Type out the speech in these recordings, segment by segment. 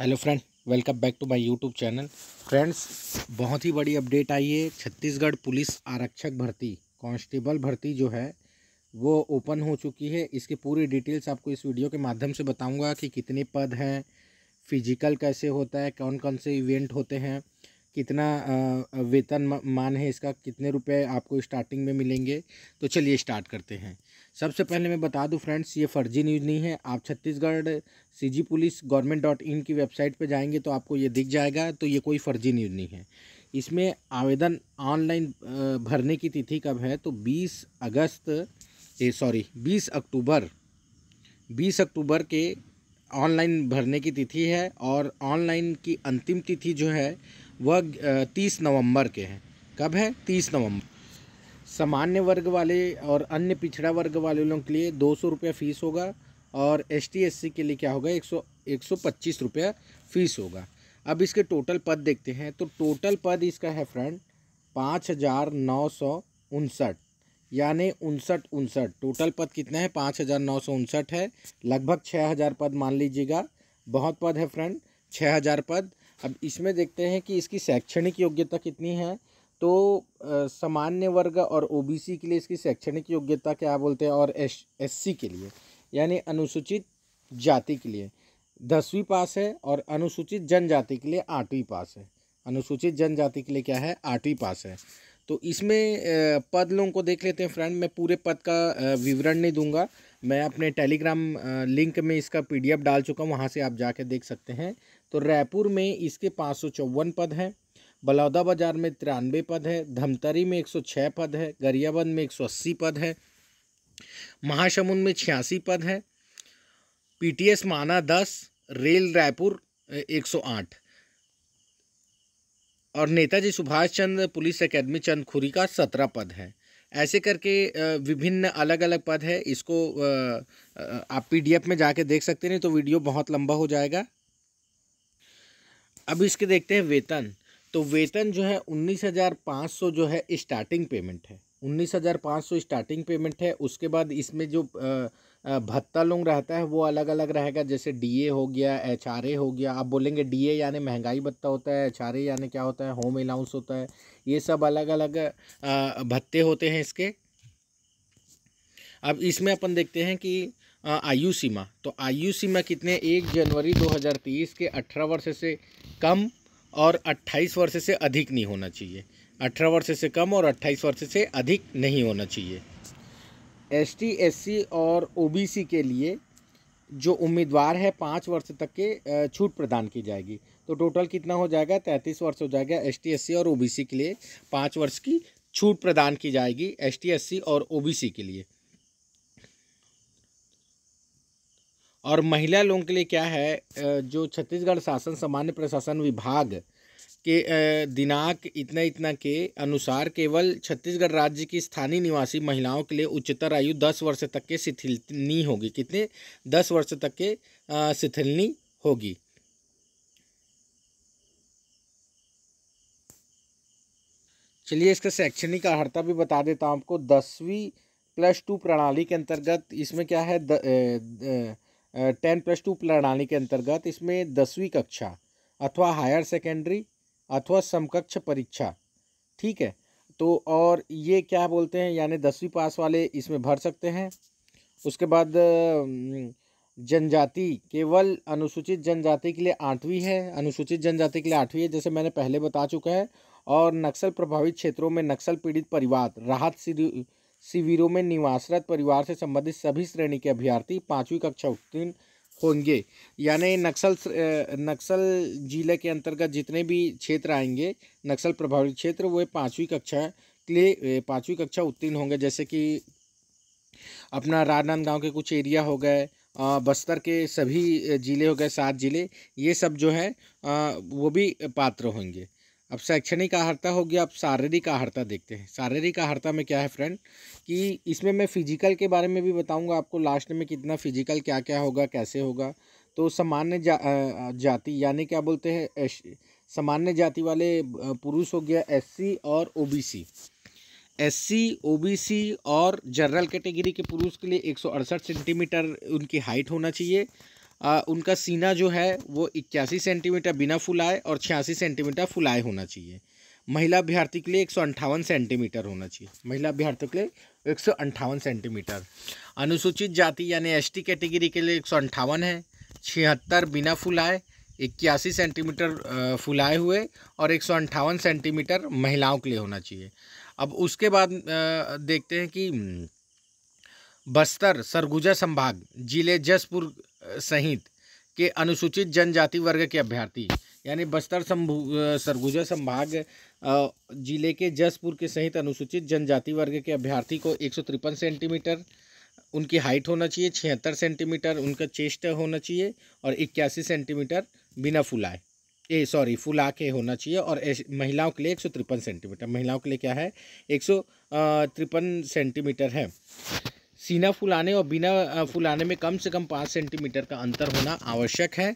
hello friend welcome back to my YouTube channel friends बहुत ही बड़ी अपडेट आई है छत्तीसगढ़ पुलिस आरक्षक भर्ती कांस्टेबल भर्ती जो है वो ओपन हो चुकी है इसकी पूरी डिटेल्स आपको इस वीडियो के माध्यम से बताऊंगा कि कितने पद हैं फिजिकल कैसे होता है कौन कौन से इवेंट होते हैं कितना वेतन मान है इसका कितने रुपये आपको स्टार्टिंग में मिलेंगे तो चलिए स्टार्ट करते हैं सबसे पहले मैं बता दूं फ्रेंड्स ये फर्जी न्यूज़ नहीं है आप Chhattisgarh CG police government dot in की वेबसाइट पर जाएंगे तो आपको ये दिख जाएगा तो ये कोई फर्जी न्यूज़ नहीं है इसमें आवेदन ऑनलाइन भरने की तिथि कब है तो बीस अगस्त सॉरी बीस अक्टूबर बीस अक्टूबर के ऑनलाइन भरने की तिथि है और ऑनलाइन की अंतिम तिथि जो है वह तीस नवम्बर के हैं कब है तीस नवम्बर सामान्य वर्ग वाले और अन्य पिछड़ा वर्ग वाले लोगों के लिए दो सौ रुपया फ़ीस होगा और एस टी के लिए क्या होगा एक सौ एक सौ पच्चीस रुपया फ़ीस होगा अब इसके टोटल पद देखते हैं तो टोटल पद इसका है फ्रेंड पाँच हज़ार नौ सौ उनसठ यानी उनसठ उनसठ टोटल पद कितना है पाँच हज़ार नौ सौ उनसठ है लगभग छः हज़ार पद मान लीजिएगा बहुत पद है फ्रेंड छः हज़ार पद अब इसमें देखते हैं कि इसकी शैक्षणिक योग्यता कितनी है तो सामान्य वर्ग और ओबीसी के लिए इसकी शैक्षणिक योग्यता क्या बोलते हैं और एस एससी के लिए यानी अनुसूचित जाति के लिए दसवीं पास है और अनुसूचित जनजाति के लिए आठवीं पास है अनुसूचित जनजाति के लिए क्या है आठवीं पास है तो इसमें पद लोगों को देख लेते हैं फ्रेंड मैं पूरे पद का विवरण नहीं दूंगा मैं अपने टेलीग्राम लिंक में इसका पीडीएफ डाल चुका हूँ वहाँ से आप जाके देख सकते हैं तो रायपुर में इसके पाँच सौ चौवन पद हैं बलौदा बाजार में तिरानवे पद है धमतरी में एक सौ छः पद है गरियाबंद में एक सौ अस्सी पद है महासमुंद में छियासी पद है पीटीएस माना दस रेल रायपुर एक सौ आठ और नेताजी सुभाष चंद्र पुलिस एकेडमी चंदखुरी का सत्रह पद है ऐसे करके विभिन्न अलग अलग पद है इसको आप पीडीएफ में जाके देख सकते हैं तो वीडियो बहुत लंबा हो जाएगा अब इसके देखते हैं वेतन तो वेतन जो है उन्नीस हज़ार पाँच सौ जो है स्टार्टिंग पेमेंट है उन्नीस हज़ार पाँच सौ स्टार्टिंग पेमेंट है उसके बाद इसमें जो भत्ता लोग रहता है वो अलग अलग रहेगा जैसे डीए हो गया एचआरए हो गया आप बोलेंगे डीए यानी महंगाई भत्ता होता है एचआरए यानी क्या होता है होम अलाउंस होता है ये सब अलग अलग भत्ते होते हैं इसके अब इसमें अपन देखते हैं कि आयु सीमा तो आयु सीमा कितने एक जनवरी 2030 के 18 वर्ष से कम और 28 वर्ष से अधिक नहीं होना चाहिए 18 वर्ष से कम और 28 वर्ष से अधिक नहीं होना चाहिए एस टी और ओ के लिए जो उम्मीदवार है पाँच वर्ष तक के छूट प्रदान की जाएगी तो टोटल कितना हो जाएगा तैंतीस वर्ष हो जाएगा एस टी और ओ के लिए पाँच वर्ष की छूट प्रदान की जाएगी एस टी और ओ के लिए और महिला लोगों के लिए क्या है जो छत्तीसगढ़ शासन सामान्य प्रशासन विभाग के दिनांक इतना इतना के अनुसार केवल छत्तीसगढ़ राज्य की स्थानीय निवासी महिलाओं के लिए उच्चतर आयु दस वर्ष तक के शिथिलनी होगी कितने दस वर्ष तक के शिथिलनी होगी चलिए इसका शैक्षणिक अर्ता भी बता देता हूँ आपको दसवीं प्लस टू प्रणाली के अंतर्गत इसमें क्या है the, the, the, ten plus two प्रणाली के अंतर्गत इसमें दसवीं कक्षा अथवा हायर सेकेंडरी अथवा समकक्ष परीक्षा ठीक है तो और ये क्या बोलते हैं यानी दसवीं पास वाले इसमें भर सकते हैं उसके बाद जनजाति केवल अनुसूचित जनजाति के लिए आठवीं है अनुसूचित जनजाति के लिए आठवीं है जैसे मैंने पहले बता चुका है और नक्सल प्रभावित क्षेत्रों में नक्सल पीड़ित परिवार राहत शिविरों में निवासरत परिवार से संबंधित सभी श्रेणी के अभ्यर्थी पाँचवीं कक्षा उत्तीर्ण होंगे यानी नक्सल नक्सल जिले के अंतर्गत जितने भी क्षेत्र आएंगे नक्सल प्रभावित क्षेत्र वे पाँचवीं कक्षा के लिए पाँचवीं कक्षा उत्तीर्ण होंगे जैसे कि अपना राजनांदगांव के कुछ एरिया हो गए बस्तर के सभी ज़िले हो गए सात ज़िले ये सब जो है वो भी पात्र होंगे अब शैक्षणिक आहारता गया अब शारीरिक आहारता देखते हैं शारीरिक आहारता में क्या है फ्रेंड कि इसमें मैं फिजिकल के बारे में भी बताऊंगा आपको लास्ट में कितना फिजिकल क्या क्या होगा कैसे होगा तो सामान्य जा, जाति यानी क्या बोलते हैं सामान्य जाति वाले पुरुष हो गया एस और ओ एससी ओबीसी और जनरल कैटेगरी के पुरुष के लिए एक सेंटीमीटर उनकी हाइट होना चाहिए आ, उनका सीना जो है वो इक्यासी सेंटीमीटर बिना फुलाए और छियासी सेंटीमीटर फुलाए होना चाहिए महिला अभ्यर्थी के लिए एक सेंटीमीटर होना चाहिए महिला अभ्यर्थी के लिए एक सेंटीमीटर अनुसूचित जाति यानी एसटी कैटेगरी के लिए एक है छिहत्तर बिना फुलाए इक्यासी सेंटीमीटर फुलाए हुए और एक सेंटीमीटर महिलाओं के लिए होना चाहिए अब उसके बाद देखते हैं कि हम्म, बस्तर सरगुजा संभाग जिले जसपुर सहित के अनुसूचित जनजाति वर्ग के अभ्यर्थी यानी बस्तर सरगुजा संभाग जिले के जसपुर के सहित अनुसूचित जनजाति वर्ग के अभ्यर्थी को एक सेंटीमीटर उनकी हाइट होना चाहिए छिहत्तर सेंटीमीटर उनका चेस्ट होना चाहिए और इक्यासी सेंटीमीटर बिना फुलाए ए सॉरी फुला के होना चाहिए और महिलाओं के लिए एक सौ तिरपन सेंटीमीटर महिलाओं के लिए क्या है एक सौ तिरपन सेंटीमीटर है सीना फुलाने और बिना फुलाने में कम से कम पाँच सेंटीमीटर का अंतर होना आवश्यक है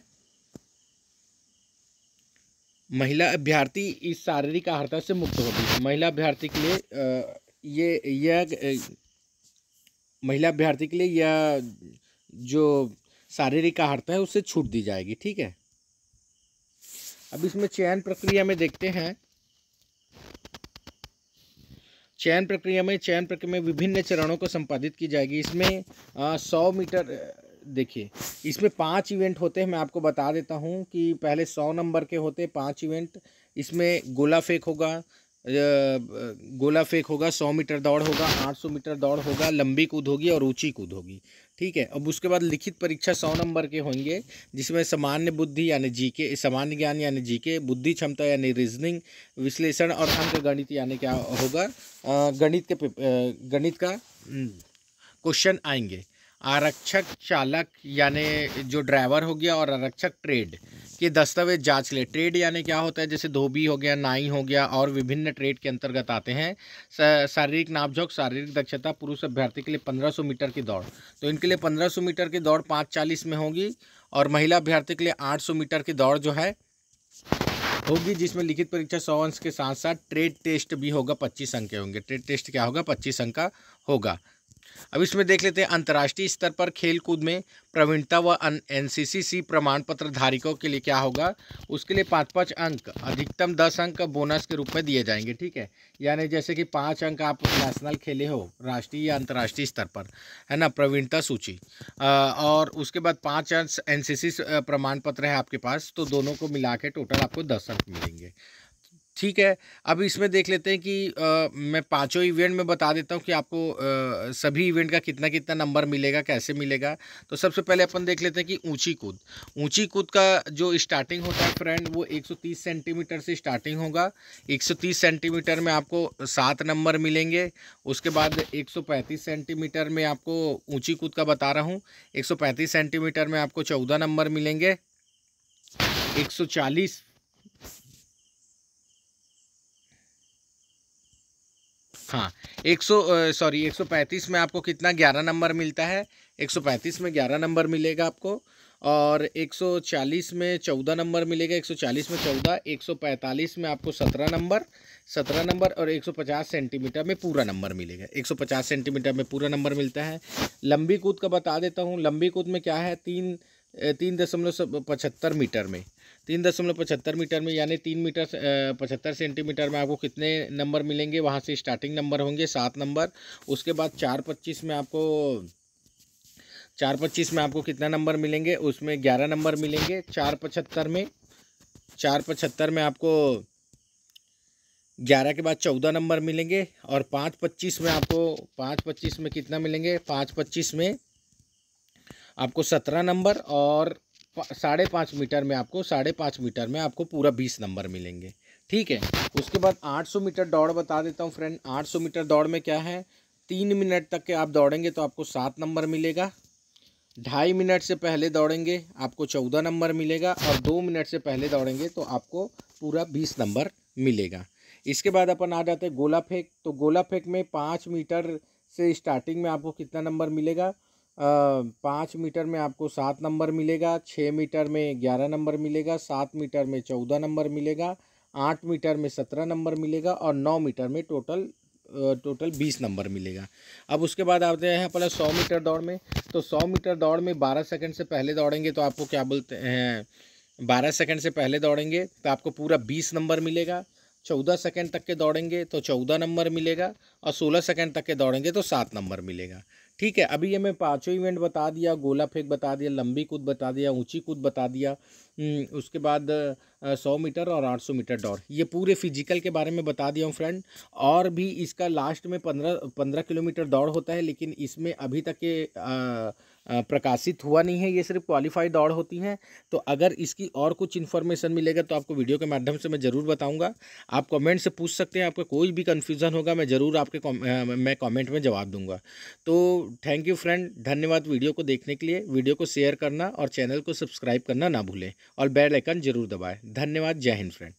महिला अभ्यर्थी इस शारीरिक आहता से मुक्त होती है महिला अभ्यर्थी के लिए ये यह महिला अभ्यर्थी के लिए यह जो शारीरिक आहता है उससे छूट दी जाएगी ठीक है अब इसमें चयन प्रक्रिया में देखते हैं चयन प्रक्रिया में चयन प्रक्रिया में विभिन्न चरणों को संपादित की जाएगी इसमें सौ मीटर देखिए इसमें पांच इवेंट होते हैं मैं आपको बता देता हूँ कि पहले सौ नंबर के होते हैं पाँच इवेंट इसमें गोला फेंक होगा गोला फेंक होगा सौ मीटर दौड़ होगा आठ सौ मीटर दौड़ होगा लंबी कूद होगी और ऊंची कूद होगी ठीक है अब उसके बाद लिखित परीक्षा सौ नंबर के होंगे जिसमें सामान्य बुद्धि यानी जीके सामान्य ज्ञान यानी जीके बुद्धि क्षमता यानी रीजनिंग विश्लेषण और अंक गणित यानी क्या होगा गणित के गणित का क्वेश्चन हम्म, आएंगे आरक्षक चालक यानी जो ड्राइवर हो गया और आरक्षक ट्रेड कि दस्तावेज जांच ले ट्रेड यानी क्या होता है जैसे धोबी हो गया नाई हो गया और विभिन्न ट्रेड के अंतर्गत आते हैं शारीरिक नापझोंक शारीरिक दक्षता पुरुष अभ्यर्थी के लिए पंद्रह सौ मीटर की दौड़ तो इनके लिए पंद्रह सौ मीटर की दौड़ पाँच चालीस में होगी और महिला अभ्यर्थी के लिए आठ सौ मीटर की दौड़ जो है होगी जिसमें लिखित परीक्षा सौ अंश के साथ साथ ट्रेड टेस्ट भी होगा पच्चीस अंक के होंगे ट्रेड टेस्ट क्या होगा पच्चीस अंक का होगा अब इसमें देख लेते हैं अंतर्राष्ट्रीय स्तर पर खेलकूद में प्रवीणता व एन सी प्रमाण पत्र धारकों के लिए क्या होगा उसके लिए पाँच पाँच अंक अधिकतम दस अंक बोनस के रूप में दिए जाएंगे ठीक है यानी जैसे कि पाँच अंक आप नेशनल खेले हो राष्ट्रीय या अंतर्राष्ट्रीय स्तर पर है ना प्रवीणता सूची और उसके बाद पाँच अंक एन प्रमाण पत्र है आपके पास तो दोनों को मिला के टोटल आपको दस अंक मिलेंगे ठीक है अब इसमें देख लेते हैं कि आ, मैं पाँचों इवेंट में बता देता हूँ कि आपको आ, सभी इवेंट का कितना कितना नंबर मिलेगा कैसे मिलेगा तो सबसे पहले अपन देख लेते हैं कि ऊंची कूद ऊंची कूद का जो स्टार्टिंग होता है फ्रेंड वो 130 सेंटीमीटर से स्टार्टिंग होगा 130 सेंटीमीटर में आपको सात नंबर मिलेंगे उसके बाद एक सेंटीमीटर में आपको ऊँची कूद का बता रहा हूँ एक सेंटीमीटर में आपको चौदह नंबर मिलेंगे एक हाँ एक सौ सॉरी एक सौ पैंतीस में आपको कितना ग्यारह नंबर मिलता है एक सौ पैंतीस में ग्यारह नंबर मिलेगा आपको और 140 में 14 नंबर मिलेगा 140 में 14 145 में आपको 17 नंबर 17 नंबर और 150 सेंटीमीटर में पूरा नंबर मिलेगा 150 सेंटीमीटर में पूरा नंबर मिलता है लंबी कूद का बता देता हूँ लंबी कूद में क्या है तीन तीन दशमलव पचहत्तर मीटर में तीन दशमलव पचहत्तर मीटर में यानी तीन मीटर पचहत्तर सेंटीमीटर में आपको कितने नंबर मिलेंगे वहाँ से स्टार्टिंग नंबर होंगे सात नंबर उसके बाद चार पच्चीस में आपको चार पच्चीस में आपको कितना नंबर मिलेंगे उसमें ग्यारह नंबर मिलेंगे चार पचहत्तर में चार पचहत्तर में आपको ग्यारह के बाद चौदह नंबर मिलेंगे और पाँच पच्चीस में आपको पाँच पच्चीस में कितना मिलेंगे पाँच पच्चीस में आपको सत्रह नंबर और साढ़े पाँच मीटर में आपको साढ़े पाँच मीटर में आपको पूरा बीस नंबर मिलेंगे ठीक है उसके बाद आठ सौ मीटर दौड़ बता देता हूँ फ्रेंड आठ सौ मीटर दौड़ में क्या है तीन मिनट तक के आप दौड़ेंगे तो आपको सात नंबर मिलेगा ढाई मिनट से पहले दौड़ेंगे आपको चौदह नंबर मिलेगा और दो मिनट से पहले दौड़ेंगे तो आपको पूरा बीस नंबर मिलेगा इसके बाद अपन आ जाते हैं गोला फेंक तो गोला फेंक में पाँच मीटर से स्टार्टिंग में आपको कितना नंबर मिलेगा पाँच मीटर में आपको सात नंबर मिलेगा छः मीटर में ग्यारह नंबर मिलेगा सात मीटर में चौदह नंबर मिलेगा आठ मीटर में सत्रह नंबर मिलेगा और नौ मीटर में टोटल टोटल बीस नंबर मिलेगा अब उसके बाद आते हैं अपना सौ मीटर दौड़ में तो सौ मीटर दौड़ में बारह सेकंड से पहले दौड़ेंगे तो आपको क्या बोलते हैं बारह सेकंड से पहले दौड़ेंगे तो आपको पूरा बीस नंबर मिलेगा चौदह सेकेंड तक के दौड़ेंगे तो चौदह नंबर मिलेगा और सोलह सेकेंड तक के दौड़ेंगे तो सात नंबर मिलेगा ठीक है अभी ये मैं पाँचों इवेंट बता दिया गोला फेंक बता दिया लंबी कूद बता दिया ऊंची कूद बता दिया हम्म, उसके बाद सौ मीटर और आठ सौ मीटर दौड़ ये पूरे फिजिकल के बारे में बता दिया हूँ फ्रेंड और भी इसका लास्ट में पंद्रह पंद्रह किलोमीटर दौड़ होता है लेकिन इसमें अभी तक के प्रकाशित हुआ नहीं है ये सिर्फ क्वालिफाइड दौड़ होती हैं तो अगर इसकी और कुछ इन्फॉर्मेशन मिलेगा तो आपको वीडियो के माध्यम से मैं ज़रूर बताऊँगा आप कमेंट से पूछ सकते हैं आपका कोई भी कन्फ्यूज़न होगा मैं ज़रूर आपके कौम, मैं कमेंट में जवाब दूंगा तो थैंक यू फ्रेंड धन्यवाद वीडियो को देखने के लिए वीडियो को शेयर करना और चैनल को सब्सक्राइब करना ना भूलें और बेल जरूर दबाएँ धन्यवाद जय हिंद फ्रेंड